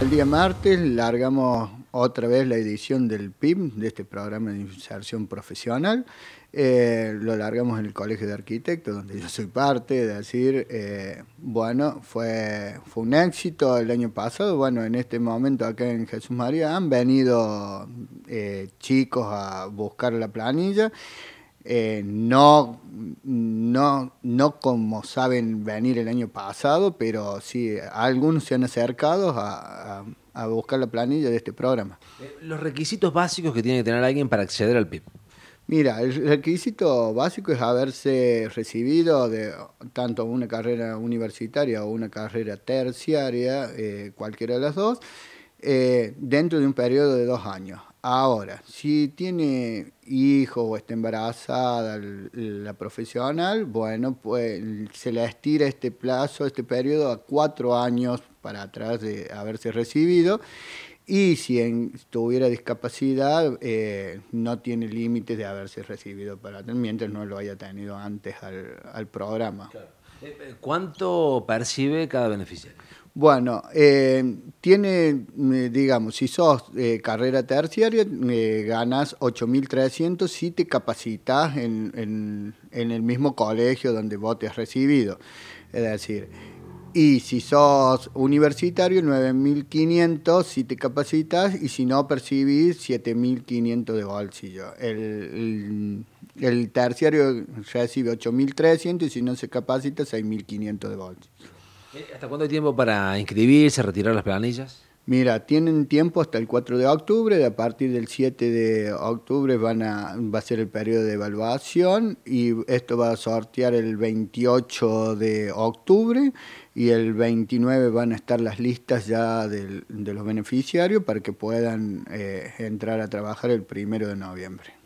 El día martes largamos otra vez la edición del PIM, de este programa de inserción profesional. Eh, lo largamos en el Colegio de Arquitectos, donde yo soy parte, de decir, eh, bueno, fue, fue un éxito el año pasado. Bueno, en este momento acá en Jesús María han venido eh, chicos a buscar la planilla. Eh, no, no, no como saben venir el año pasado, pero sí, algunos se han acercado a, buscar la planilla de este programa. Eh, los requisitos básicos que tiene que tener alguien para acceder al PIB. Mira, el requisito básico es haberse recibido de tanto una carrera universitaria o una carrera terciaria, eh, cualquiera de las dos, dentro de un periodo de dos años. Ahora, si tiene hijo o está embarazada la profesional, bueno, pues se le estira este plazo, este periodo a cuatro años para atrás de haberse recibido. Y si tuviera discapacidad, eh, no tiene límites de haberse recibido para mientras no lo haya tenido antes al, programa. Eh, eh, ¿Cuánto percibe cada beneficiario? Bueno, eh, tiene, eh, digamos, si sos eh, carrera terciaria, ganas 8.300 si te capacitas en, el mismo colegio donde vos te has recibido. Es decir, y si sos universitario, 9.500 si te capacitas y si no percibís 7.500 de bolsillo. El, el, el terciario recibe 8.300 y si no se capacita, 6.500 de bolsillo. ¿Hasta cuándo hay tiempo para inscribirse, retirar las planillas? Mira, tienen tiempo hasta el 4 de octubre, a partir del 7 de octubre van a, va a ser el periodo de evaluación y esto va a sortear el 28 de octubre y el 29 van a estar las listas ya de los beneficiarios para que puedan eh, entrar a trabajar el 1 de noviembre.